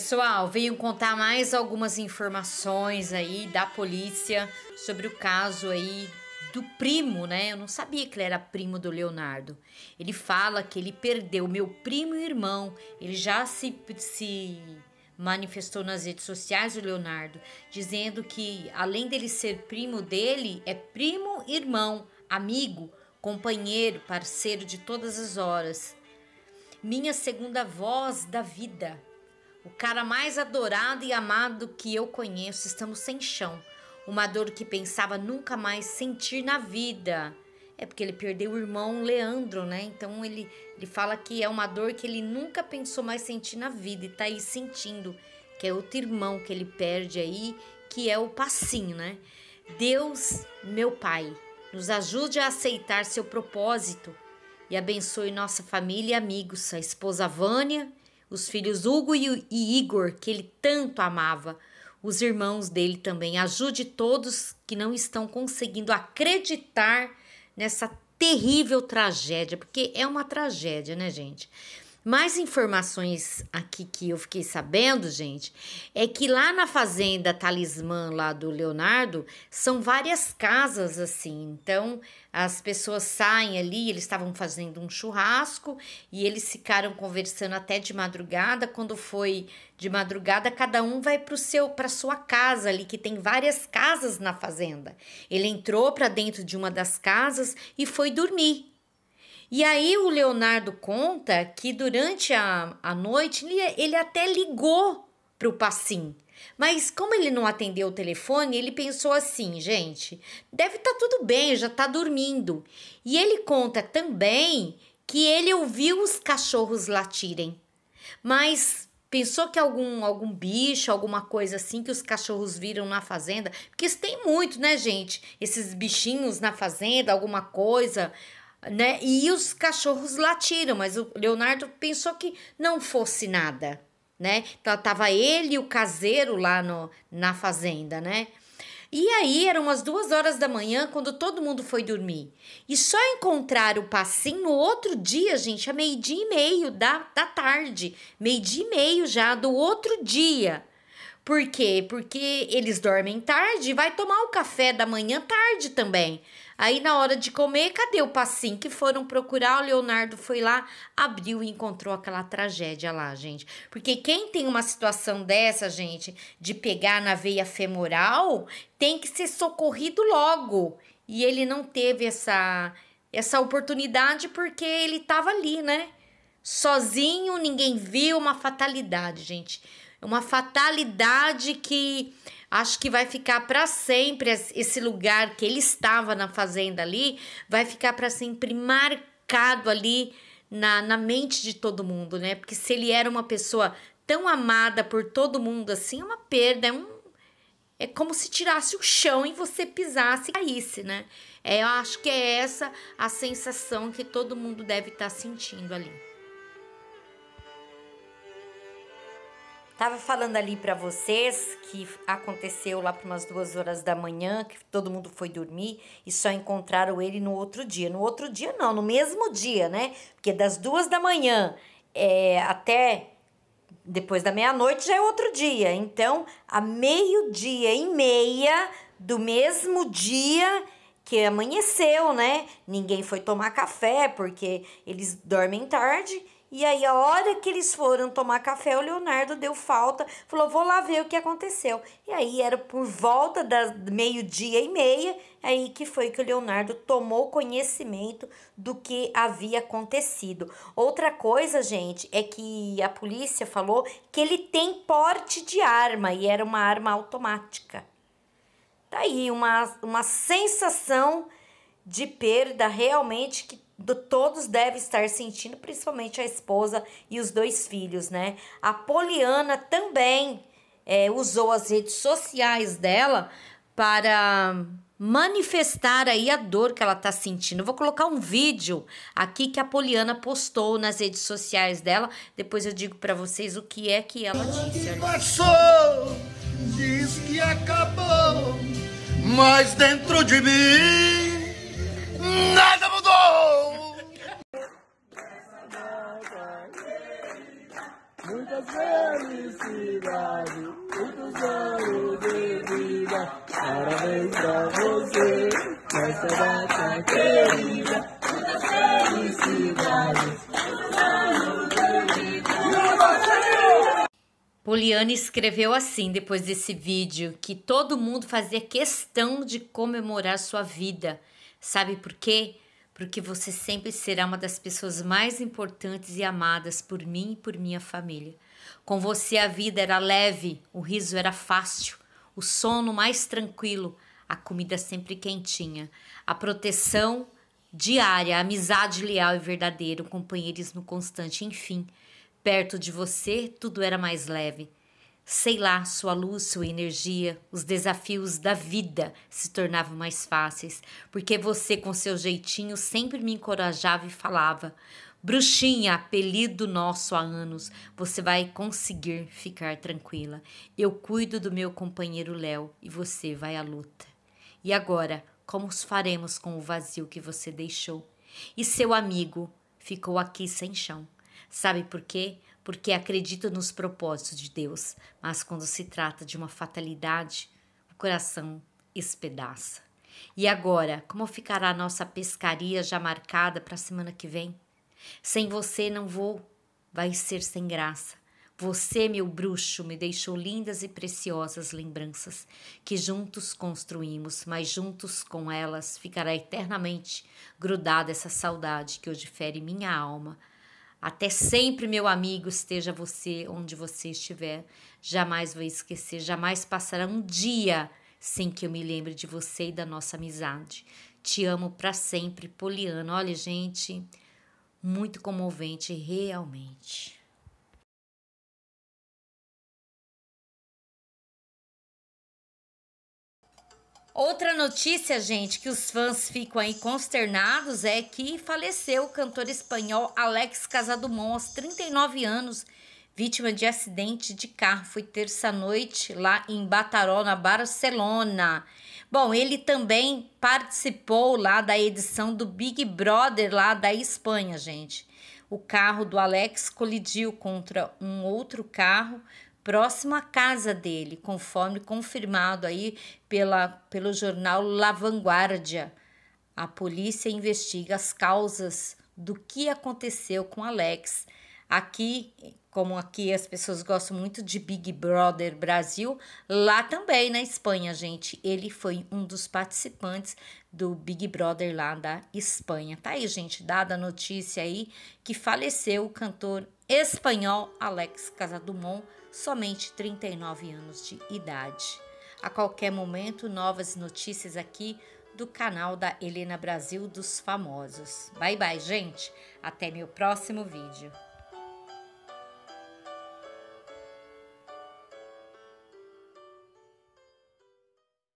Pessoal, venho contar mais algumas informações aí da polícia sobre o caso aí do primo, né? Eu não sabia que ele era primo do Leonardo. Ele fala que ele perdeu meu primo e irmão. Ele já se, se manifestou nas redes sociais o Leonardo, dizendo que além dele ser primo dele, é primo, irmão, amigo, companheiro, parceiro de todas as horas. Minha segunda voz da vida. O cara mais adorado e amado que eu conheço, estamos sem chão. Uma dor que pensava nunca mais sentir na vida. É porque ele perdeu o irmão Leandro, né? Então ele, ele fala que é uma dor que ele nunca pensou mais sentir na vida e tá aí sentindo, que é outro irmão que ele perde aí, que é o Passinho, né? Deus, meu Pai, nos ajude a aceitar seu propósito e abençoe nossa família e amigos, a esposa Vânia os filhos Hugo e Igor, que ele tanto amava. Os irmãos dele também. Ajude todos que não estão conseguindo acreditar nessa terrível tragédia, porque é uma tragédia, né, gente? Mais informações aqui que eu fiquei sabendo, gente, é que lá na fazenda Talismã, lá do Leonardo, são várias casas assim. Então, as pessoas saem ali, eles estavam fazendo um churrasco e eles ficaram conversando até de madrugada. Quando foi de madrugada, cada um vai para seu para sua casa ali, que tem várias casas na fazenda. Ele entrou para dentro de uma das casas e foi dormir. E aí o Leonardo conta que durante a, a noite ele, ele até ligou para o Passim. Mas como ele não atendeu o telefone, ele pensou assim, gente, deve estar tá tudo bem, já está dormindo. E ele conta também que ele ouviu os cachorros latirem, mas pensou que algum algum bicho, alguma coisa assim que os cachorros viram na fazenda, porque isso tem muito, né, gente? Esses bichinhos na fazenda, alguma coisa, né? E os cachorros latiram, mas o Leonardo pensou que não fosse nada, né? Então tava ele e o caseiro lá no, na fazenda, né? E aí eram as duas horas da manhã quando todo mundo foi dormir. E só encontraram o passinho no outro dia, gente, a é meio-dia e meio da, da tarde. Meio-dia e meio já do outro dia. Por quê? Porque eles dormem tarde e vai tomar o café da manhã tarde também. Aí na hora de comer, cadê o passinho que foram procurar? O Leonardo foi lá, abriu e encontrou aquela tragédia lá, gente. Porque quem tem uma situação dessa, gente, de pegar na veia femoral, tem que ser socorrido logo. E ele não teve essa essa oportunidade porque ele estava ali, né? Sozinho, ninguém viu, uma fatalidade, gente uma fatalidade que acho que vai ficar para sempre esse lugar que ele estava na fazenda ali, vai ficar para sempre marcado ali na, na mente de todo mundo, né? Porque se ele era uma pessoa tão amada por todo mundo assim, é uma perda, é um é como se tirasse o chão e você pisasse e caísse, né? É, eu acho que é essa a sensação que todo mundo deve estar tá sentindo ali. Tava falando ali para vocês que aconteceu lá para umas duas horas da manhã, que todo mundo foi dormir e só encontraram ele no outro dia. No outro dia não, no mesmo dia, né? Porque das duas da manhã é, até depois da meia-noite já é outro dia. Então, a meio-dia e meia do mesmo dia que amanheceu, né? Ninguém foi tomar café porque eles dormem tarde e aí, a hora que eles foram tomar café, o Leonardo deu falta, falou: vou lá ver o que aconteceu. E aí, era por volta da meio-dia e meia, aí que foi que o Leonardo tomou conhecimento do que havia acontecido. Outra coisa, gente, é que a polícia falou que ele tem porte de arma e era uma arma automática. Tá aí uma, uma sensação de perda realmente que do, todos devem estar sentindo, principalmente a esposa e os dois filhos, né? A Poliana também é, usou as redes sociais dela para manifestar aí a dor que ela tá sentindo. Eu vou colocar um vídeo aqui que a Poliana postou nas redes sociais dela. Depois eu digo para vocês o que é que ela disse. Passou, diz que acabou, mas dentro de mim querida, Poliana escreveu assim depois desse vídeo que todo mundo fazia questão de comemorar sua vida. Sabe por quê? Porque você sempre será uma das pessoas mais importantes e amadas por mim e por minha família. Com você a vida era leve, o riso era fácil, o sono mais tranquilo, a comida é sempre quentinha, a proteção diária, a amizade leal e verdadeira, o companheirismo constante, enfim, perto de você tudo era mais leve. Sei lá, sua luz, sua energia, os desafios da vida se tornavam mais fáceis, porque você, com seu jeitinho, sempre me encorajava e falava: Bruxinha, apelido nosso há anos, você vai conseguir ficar tranquila. Eu cuido do meu companheiro Léo e você vai à luta. E agora, como os faremos com o vazio que você deixou? E seu amigo ficou aqui sem chão. Sabe por quê? Porque acredito nos propósitos de Deus, mas quando se trata de uma fatalidade, o coração espedaça. E agora, como ficará a nossa pescaria já marcada para a semana que vem? Sem você não vou, vai ser sem graça. Você, meu bruxo, me deixou lindas e preciosas lembranças que juntos construímos, mas juntos com elas ficará eternamente grudada essa saudade que hoje fere minha alma. Até sempre, meu amigo, esteja você onde você estiver. Jamais vou esquecer, jamais passará um dia sem que eu me lembre de você e da nossa amizade. Te amo para sempre, Poliana. Olha, gente, muito comovente, realmente. Outra notícia, gente, que os fãs ficam aí consternados é que faleceu o cantor espanhol Alex Casadumont aos 39 anos, vítima de acidente de carro. Foi terça-noite lá em Bataró, na Barcelona. Bom, ele também participou lá da edição do Big Brother lá da Espanha, gente. O carro do Alex colidiu contra um outro carro próximo à casa dele, conforme confirmado aí pela, pelo jornal La Vanguardia. A polícia investiga as causas do que aconteceu com Alex. Aqui, como aqui as pessoas gostam muito de Big Brother Brasil, lá também na Espanha, gente, ele foi um dos participantes do Big Brother lá da Espanha. Tá aí, gente, dada a notícia aí que faleceu o cantor espanhol Alex Casadumont somente 39 anos de idade. A qualquer momento, novas notícias aqui do canal da Helena Brasil dos Famosos. Bye bye, gente! Até meu próximo vídeo.